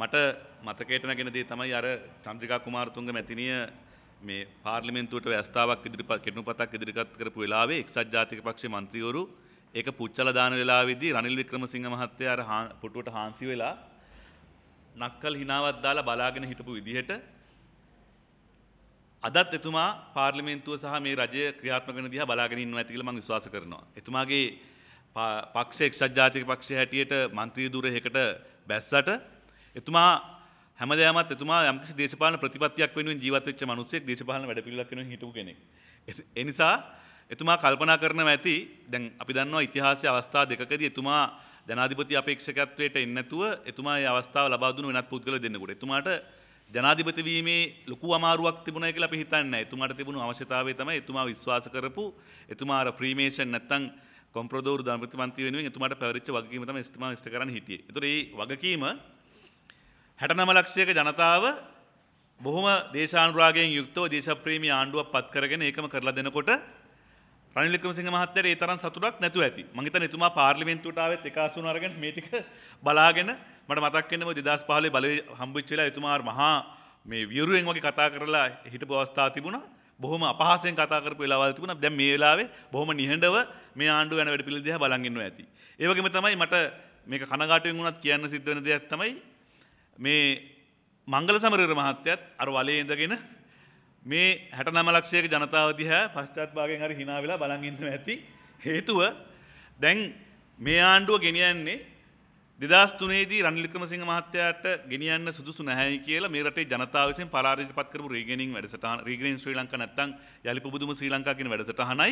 මට මතකයට නැගෙනදී තමයි අර චන්ද්‍රිකා කුමාරතුංග මැතිනිය මේ පාර්ලිමෙන්තුවට ඇස්ථාවක් ඉදිරිපත් කෙටු පතක් ඉදිරිපත් කරපු වෙලාවේ එක්සත් ජාතික පක්ෂේ මන්ත්‍රීවරු ඒක පුච්චල දාන වෙලාවේදී රනිල් වික්‍රමසිංහ මහත්තයා අර පුටුවට හාන්සි වෙලා නක්කල් හිනාවක් දාලා බලාගෙන හිටපු විදිහට අදත් එතුමා පාර්ලිමේන්තුව සහ මේ රජය ක්‍රියාත්මක වෙන දිහා බලාගෙන ඉන්නවා ඇති කියලා මම විශ්වාස කරනවා. එතුමාගේ පක්ෂ එක්සත් ජාතික පක්ෂය හැටියට മന്ത്രി ධුරයකට බැස්සට එතුමා හැමදෑමත් එතුමා යම්කිසි දේශපාලන ප්‍රතිපත්තියක් වෙනුවෙන් ජීවත් වෙච්ච මිනිස්සෙක් දේශපාලන වැඩපිළිවෙලක් වෙනුවෙන් හිටපු කෙනෙක්. ඒ නිසා එතුමා කල්පනා කරනවා ඇති දැන් අපි දන්නවා ඉතිහාසයේ අවස්ථා දෙකකදී එතුමා ජනාධිපති අපේක්ෂකත්වයට එන්නේ නැතුව එතුමා ඒ අවස්ථාව ලබා දුන්න වෙනත් පුද්ගල දෙන්නෙකුට. එතුමාට ජනාධිපති වීමේ ලොකු අමාරුවක් තිබුණා කියලා අපි හිතන්නේ නැහැ. එතුමාට තිබුණු අවශ්‍යතාවය තමයි එතුමා විශ්වාස කරපු එතුමා අර ෆ්‍රීමේෂන් නැත්තම් කොම්ප්‍රොදෝරු ධනපති මන්ත්‍රී වෙනුවෙන් එතුමාට පැවරිච්ච වගකීම තමයි එතුමා ඉෂ්ට කරන්න හිටියේ. ඒතොර මේ වගකීම හැටනම ලක්ෂයක ජනතාව බොහොම දේශානුරාගෙන් යුක්තව දේශප්‍රේමී ආණ්ඩුවක් පත් කරගෙන ඒකම කරලා දෙනකොට රනිල් වික්‍රමසිංහ මහත්තයාට ඒ තරම් සතුටක් නැතුව ඇති. මම හිතන්නේ එතුමා පාර්ලිමේන්තුවට ආවෙත් 180 අරගෙන මේ ටික බලාගෙන මට මතක් වෙන්නේ මොකද 2015 බලවේ හම්බුච්ච වෙලා එතුමා මහා මේ වියරුවෙන් වගේ කතා කරලා හිටපු අවස්ථා තිබුණා. බොහොම අපහසෙන් කතා කරපු වෙලාවල් තිබුණා. දැන් මේ වෙලාවේ බොහොම නිහඬව මේ ආණ්ඩුව යන වැඩපිළිවෙල දිහා බලන් ඉන්නවා ඇති. ඒ වගේම තමයි මට මේක කනගාටුවෙන් වුණත් කියන්න සිද්ධ වෙන දෙයක් තමයි මේ මංගල සමරර මහත්තයත් අර වලේ ඉඳගෙන මේ හැට නමලක්ෂයක ජනතාව දිහ පශ්චාත් භාගෙන් හරි හිනාවෙලා බලංගින්න ඇති හේතුව දැන් මේ ආණ්ඩුව ගෙනියන්නේ දෙදස් තුනේදී රනිලික්‍රමසිංහ මහත්තයාට ගෙනියන්න සුදුසු නැහැ කියලා මේ රටේ ජනතාව විසින් පරාජයට පත් කරපු රීගෙනින් වැඩසටහන රීගෙනින් ශ්‍රී ලංකා නැත්තම් යලි පුබුදුම ශ්‍රී ලංකා කියන වැඩසටහනයි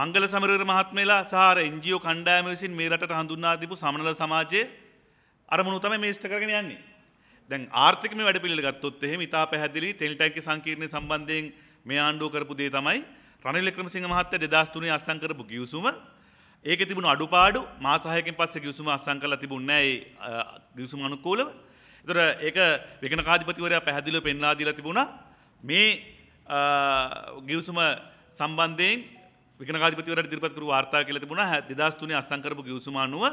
මංගල සමරර මහත්මයලා සහ NGO කණ්ඩායම විසින් මේ රටට හඳුන්වා දීපු සමනල සමාජයේ අරමුණු තමයි මේ ඉෂ්ට කරගෙන යන්නේ. දැන් ආර්ථිකමය වැඩ පිළිවෙල ගත්තොත් එහෙම ඉතා පැහැදිලි තෙල් ටැංකිය සංකීර්ණය සම්බන්ධයෙන් මේ ආණ්ඩුව කරපු දේ තමයි රනිල් වික්‍රමසිංහ මහත්තයා 2003 අත්සන් කරපු ගිවිසුම ඒකේ තිබුණු අඩුපාඩු මහා සහායකයන් පස්සේ ගිවිසුම අත්සන් කරලා තිබුණේ නැහැ ඒ ගිවිසුම අනුකූලව. ඒතර ඒක විකණකාධිපතිවරයා පැහැදිලිව පෙන්ලා දීලා තිබුණා මේ ගිවිසුම සම්බන්ධයෙන් විකනාධිපතිවරට ඉදිරිපත් කරපු වාර්තා කියලා තිබුණා 2003 අත්සන් කරපු කිවිසුම අනුව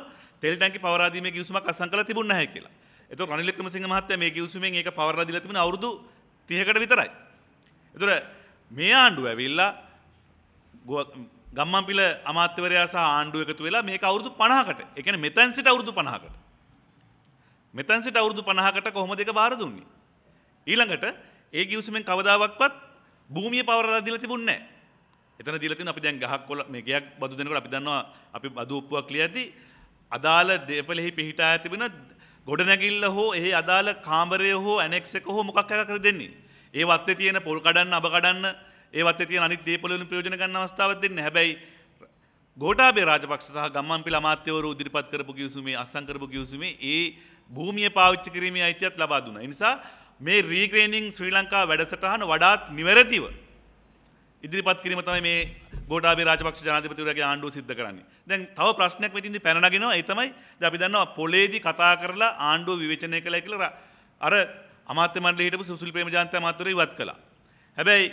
තෙල් ටැංකි පවරාදීමේ කිවිසුමක් අත්සන් කරලා තිබුණ නැහැ කියලා. ඒතකොට රනිල් වික්‍රමසිංහ මහත්තයා මේ කිවිසුමෙන් ඒක පවරලා දීලා තිබුණේ අවුරුදු 30කට විතරයි. ඒතකොට මේ ආණ්ඩුව ඇවිල්ලා ගම්මන්පිල අමාත්‍යවරයා සහ ආණ්ඩුව එකතු වෙලා මේක අවුරුදු 50කට. ඒ කියන්නේ මෙතෙන් සිට අවුරුදු 50කට. මෙතෙන් සිට අවුරුදු 50කට කොහොමද ඒක බාර දුන්නේ? ඊළඟට ඒ කිවිසුමෙන් කවදාවත්වත් භූමිය පවරලා දීලා තිබුණේ නැහැ. එතන දීලා තියෙන අපි දැන් ගහක් කොළ මේ ගයක් බදු දෙනකොට අපි දන්නවා අපි බදු උප්පුවක් ලියද්දී අදාළ දේපලෙහි පිහිටා තිබෙන ගොඩනැගිල්ල හෝ එහි අදාළ කාමරය හෝ ඇනෙක්ස් එක හෝ මොකක් එකක් කර දෙන්නේ. ඒ වත්තේ තියෙන පොල් කඩන්න අබ කඩන්න ඒ වත්තේ තියෙන අනිත් දේපල වලින් ප්‍රයෝජන ගන්න අවස්ථාවක් දෙන්නේ. හැබැයි ගෝඨාභය රාජපක්ෂ සහ ගම්මන්පිල අමාත්‍යවරු ඉදිරිපත් කරපු කිවිසුමේ අත්සන් කරපු කිවිසුමේ ඒ භූමිය පාවිච්චි කිරීමේ අයිතියක් ලබා දුන්නා. ඒ නිසා මේ රීග්‍රේනින් ශ්‍රී ලංකා වැඩසටහන වඩාත් නිවැරදිව ඉදිරිපත් කිරීම තමයි මේ ගෝඩාබේ රාජපක්ෂ ජනාධිපතිවරයාගේ ආණ්ඩුව සිද්ධ කරන්නේ. දැන් තව ප්‍රශ්නයක් මෙතින්දි පැන නගිනවා ඒ තමයි දැන් අපි දන්නවා පොලේදී කතා කරලා ආණ්ඩුව විවේචනය කළා කියලා අර අමාත්‍ය මණ්ඩලයේ හිටපු සුසිල් ප්‍රේමජාන්ත අමාත්‍යවරු ඉවත් කළා. හැබැයි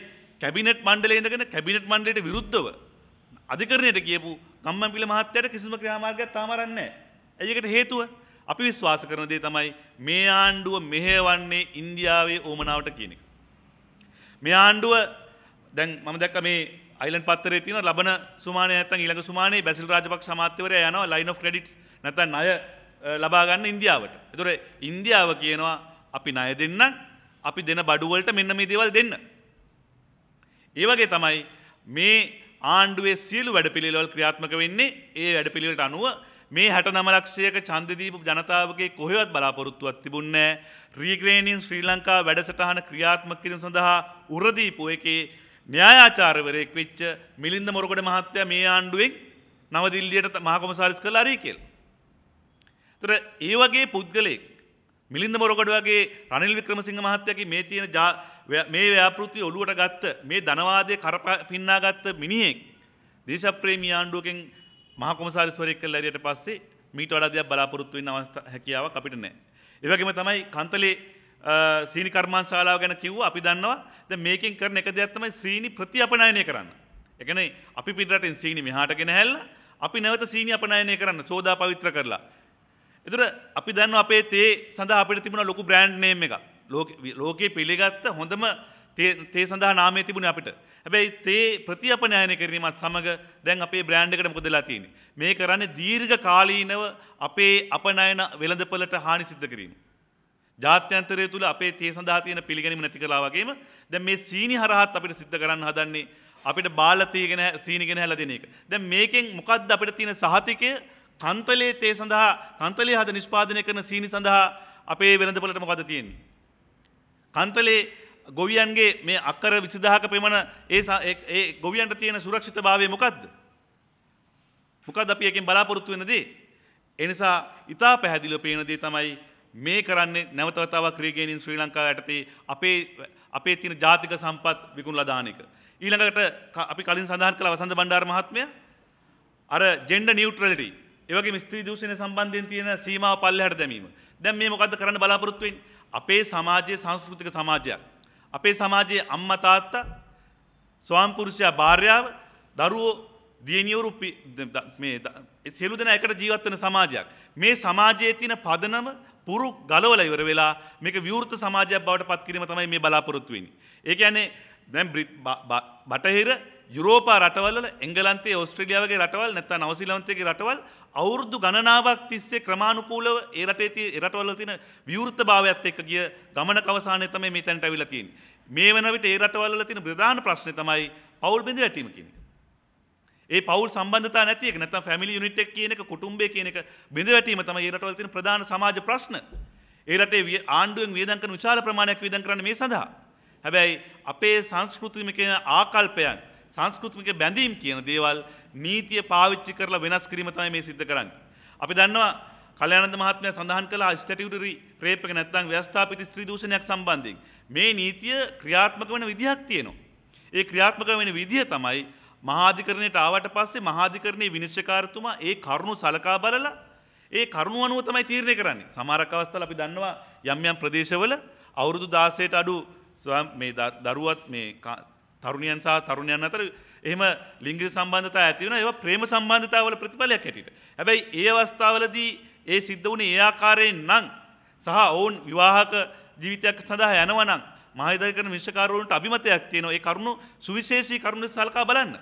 කැබිනට් මණ්ඩලයේ ඉඳගෙන කැබිනට් මණ්ඩලයට විරුද්ධව අධිකරණයට කියපු ගම්මන්පිල මහත්තයාට කිසිම ක්‍රියාමාර්ගයක් තාම අරන්නේ නැහැ. ඒකට හේතුව අපි විශ්වාස කරන දේ තමයි මේ ආණ්ඩුව මෙහෙවන්නේ ඉන්දියාවේ ඕමනාවට කියන එක. මේ ආණ්ඩුව දැන් මම දැක්ක මේ අයිලන්ඩ් පත්තරේ තියෙන ලබන සුමානේ නැත්තම් ඊළඟ සුමානේ බැසිල් රාජපක්ෂ අමාත්‍යවරයා යනවා ලයින් ඔෆ් ක්‍රෙඩිට්ස් නැත්තම් ණය ලබා ගන්න ඉන්දියාවට. ඒතොර ඉන්දියාව කියනවා අපි ණය දෙන්නම් අපි දෙන බඩු වලට මෙන්න මේ දේවල් දෙන්න. ඒ වගේ තමයි මේ ආණ්ඩුවේ සියලු වැඩපිළිවෙළවල් ක්‍රියාත්මක වෙන්නේ ඒ වැඩපිළිවෙළට අනුව මේ 69 ලක්ෂයක ඡන්ද දීපු ජනතාවගේ කොහෙවත් බලාපොරොත්තුවක් තිබුණේ නැහැ. රීග්‍රේනින් ශ්‍රී ලංකා වැඩසටහන ක්‍රියාත්මක කිරීම සඳහා උරදීපු එකේ න්‍යායාචාරවරයෙක් වෙච්ච මිලින්ද මොරගොඩ මහත්තයා මේ ආණ්ඩුවෙන් නවදිල්ලියට මහකොමසාරිස් කළා හරි කියලා. ඒතර ඒ වගේ පුද්ගලෙක් මිලින්ද මොරගොඩ වගේ රනිල් වික්‍රමසිංහ මහත්තයාගේ මේ තියෙන මේ ව්‍යාපෘති ඔලුවට ගත්ත මේ ධනවාදයේ කරපින්නා ගත්ත මිනිහෙක් දේශප්‍රේමී ආණ්ඩුවකින් මහකොමසාරිස්වරයෙක් කළා හරියට පස්සේ මීට වඩා දෙයක් බලාපොරොත්තු වෙන්න අවස්ථාවක් හැකියාවක් අපිට නැහැ. ඒ වගේම තමයි කන්තලේ සීනි කර්මාන් ශාලාව ගැන කිව්ව අපි දන්නවා ද මේකින් කරන එක දෙයක්ත්තමයි සීනි ප්‍රතිපනයනය කරන්න. එකන අපි පිටරටින් සීනි මෙහාටගෙන හැල්ල අපි නැවත සීනි අපනයනය කරන්න සෝදා පවිත්‍ර කරලා. එතුර අපි දන්න අපේ තේ සඳ අපිට තිබුණ ලොකු බ්‍රන්ඩ් නේම් එක ලෝකයේ පිළිගත්ත හොඳම තේ සඳහා නාමේ තිබුණ අපිට හැබැයි තේ ප්‍රතිපනයන කිරීමත් සමඟ දැන් අපේ බ්‍රෑන්්ඩකට මුදලා තියෙන. මේ කරන්න දීර්ඝ කාලීනව අපේ අපනයන වෙළඳපලට හානි සිද්ධ කිරීම. ජාත්‍යන්තරය තුළ අපේ තේ සඳහා තියෙන පිළිගැනීම නැති කළා වගේම දැන් මේ සීනි හරහත් අපිට සිද්ධ කරන්න හදන්නේ අපිට බාල තීගෙන සීනි ගෙනහැලා දෙන එක. දැන් මේකෙන් මොකද්ද අපිට තියෙන සහතිකය? කන්තලේ තේ සඳහා කන්තලේ හද නිෂ්පාදනය කරන සීනි සඳහා අපේ වෙළඳපොළට මොකද්ද තියෙන්නේ? කන්තලේ ගොවියන්ගේ මේ අක්කර 20000ක පෙමණ ඒ ඒ ගොවියන්ට තියෙන සුරක්ෂිතභාවය මොකද්ද? මොකද්ද අපි එකෙන් බලාපොරොත්තු වෙන දේ? ඒ නිසා ඊටා පැහැදිලිව පේන දේ තමයි මේ කරන්නේ නැවතවතාවක් ක්‍රීගේනින් ශ්‍රී ලංකා ඇටති අපේ අපේ තින ජාතික සම්පත් විකුණලදානක. ඊළඟට අපි කලින් සඳහන් කළ වසඳ බණ්ඩාර් මහත්මය අර ජෙන්ඩ නිියවට්‍රලට ඒවගේ මිස්ත්‍රී දූෂණය සම්බන්ධයෙන් තියෙන සීමාව පල්ලහට දැමීම දැන් මේ මොකද කරන්න බලාපොරොත්තුවෙන් අපේ සමාජයේ සංස්කෘතික සමාජයක්. අපේ සමාජයේ අම්ම තාත්තා ස්වාම්පුරුෂයා භාර්යාව දරුවෝ දියනියවරු සියලු දෙන එකට ජීවත්වන සමාජයක්. මේ සමාජයේ තියෙන පදනම පුරු ගලවල ඉවර වෙලා මේක විවෘත සමාජයක් බවට පත්කිරීම තමයි මේ බලාපොරොත්තුවෙනි. ඒක යන්නේ දැන් බටහිර යුරෝපා රටවල එංගලන්තේ ඔස්ට්‍රලියාවගේ රටවල් නැත්තා නවසිලන්තයගේ රටවල් අවුරුදු ගණනාවක් තිස්සේ ක්‍රමාණුකූලව ඒ රටේ තිය රටවල තින විවෘත භාවයක්ත් එක්ක ගිය ගමන කවසානය තමයි මේ තැන්ට ඇවිලතින්. මේ වනවිට ඒ රටවල තින ප්‍රධාන ප්‍රශ්නය තමයි පවුල් බිඳ වැටීමකින්. ඒ පවල් සම්බන්ධතා නැතික නැතම් ෆැමිලි යුනිටක් කියනක කුටුම්බේ කියනක බිඳ වැටීම තම ඒරටවල තින ප්‍රධාන සමාජ ප්‍රශ්න. ඒරටේ විය ආණ්ඩුවෙන් වේදන් කරන විශාල ප්‍රමාණයක් වේදන් කරන්න මේ සඳහා. හැබැයි අපේ සංස්කෘතිමික ආකල්පයන් සංස්කෘතිමික බැඳීම් කියන දේවල් නීතිය පාවිච්චි කරලා වෙනස් කිරීම තමයි මේ සිද්ධ කරන්නේ. අපි දන්නවා කලයනන්ද මහත්මය සඳහන් කළ ස්ටටියුටරි රේප් එක නැත්නම් ව්‍යවස්ථාපිත ස්ත්‍රී දූෂණයක් සම්බන්ධයෙන් මේ නීතිය ක්‍රියාත්මක වෙන විදිහක් තියෙනවා. ඒ ක්‍රියාත්මක වෙන විදිහ තමයි මහාධිකරණයට ආවට පස්සේ මහාධිකරණයේ විනිශ්චකාරතුමා ඒ කරුණු සලකා බලලා ඒ කරුණු අනුව තමයි තීරණය කරන්නේ. සමහරක් අවස්ථාවල අපි දන්නවා යම් යම් ප්‍රදේශවල අවුරුදු 16ට අඩු මේ දරුවත් මේ තරුණියන් සහ තරුණයන් අතර එහෙම ලිංගික සම්බන්ධතා ඇති වෙනවා. ඒවා ප්‍රේම සම්බන්ධතාවල ප්‍රතිඵලයක් හැටියට. හැබැයි ඒ අවස්ථාවලදී ඒ සිද්ධ වුණේ ඒ ආකාරයෙන් නම් සහ ඔවුන් විවාහක ජීවිතයක් සඳහා යනවා නම් මහාධිකරණ විනිශ්චයකාරවරුන්ට අභිමතයක් තියෙනවා. ඒ කරුණු සුවිශේෂී කරුණු සලකා බලන්න.